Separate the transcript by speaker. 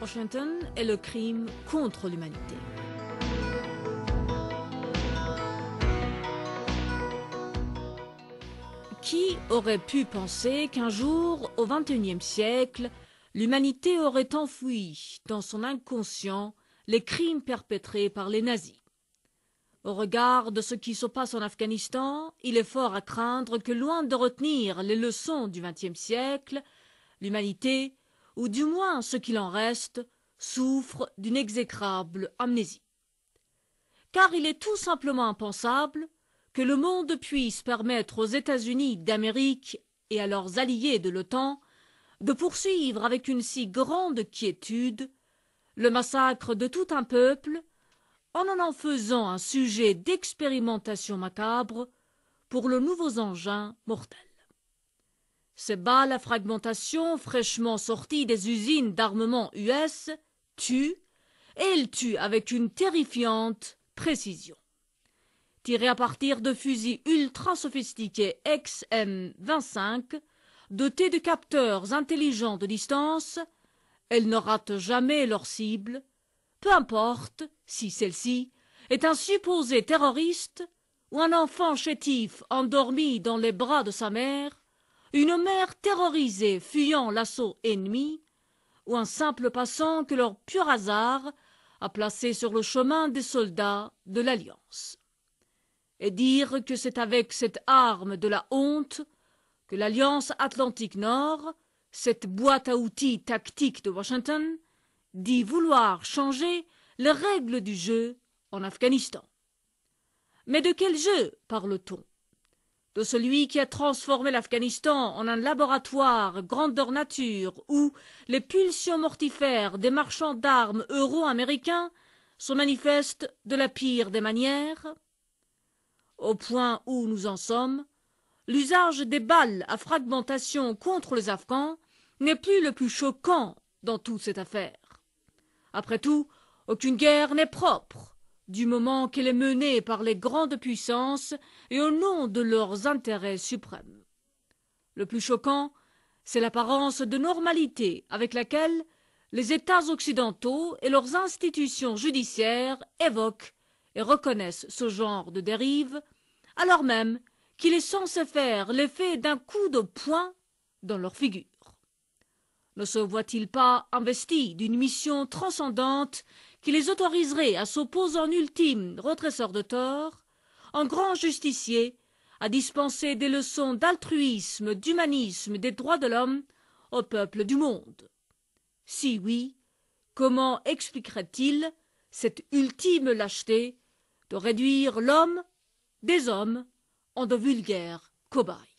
Speaker 1: Washington est le crime contre l'humanité. Qui aurait pu penser qu'un jour, au XXIe siècle, l'humanité aurait enfoui dans son inconscient les crimes perpétrés par les nazis au regard de ce qui se passe en Afghanistan, il est fort à craindre que, loin de retenir les leçons du XXe siècle, l'humanité ou du moins ce qu'il en reste, souffre d'une exécrable amnésie. Car il est tout simplement impensable que le monde puisse permettre aux États-Unis d'Amérique et à leurs alliés de l'OTAN de poursuivre avec une si grande quiétude le massacre de tout un peuple en en faisant un sujet d'expérimentation macabre pour le nouveau engin mortel. Ces balles à fragmentation fraîchement sorties des usines d'armement US tuent, et elles tuent avec une terrifiante précision. Tirées à partir de fusils ultra sophistiqués XM25, dotés de capteurs intelligents de distance, elles ne ratent jamais leur cible, peu importe si celle-ci est un supposé terroriste ou un enfant chétif endormi dans les bras de sa mère une mère terrorisée fuyant l'assaut ennemi, ou un simple passant que leur pur hasard a placé sur le chemin des soldats de l'Alliance. Et dire que c'est avec cette arme de la honte que l'Alliance Atlantique Nord, cette boîte à outils tactique de Washington, dit vouloir changer les règles du jeu en Afghanistan. Mais de quel jeu parle-t-on de celui qui a transformé l'Afghanistan en un laboratoire grandeur nature où les pulsions mortifères des marchands d'armes euro-américains se manifestent de la pire des manières Au point où nous en sommes, l'usage des balles à fragmentation contre les Afghans n'est plus le plus choquant dans toute cette affaire. Après tout, aucune guerre n'est propre du moment qu'elle est menée par les grandes puissances et au nom de leurs intérêts suprêmes. Le plus choquant, c'est l'apparence de normalité avec laquelle les États occidentaux et leurs institutions judiciaires évoquent et reconnaissent ce genre de dérive, alors même qu'il est censé faire l'effet d'un coup de poing dans leur figure ne se voit-il pas investi d'une mission transcendante qui les autoriserait à s'opposer en ultime retresseur de tort, en grand justicier, à dispenser des leçons d'altruisme, d'humanisme, des droits de l'homme au peuple du monde Si oui, comment expliquerait-il cette ultime lâcheté de réduire l'homme des hommes en de vulgaires cobayes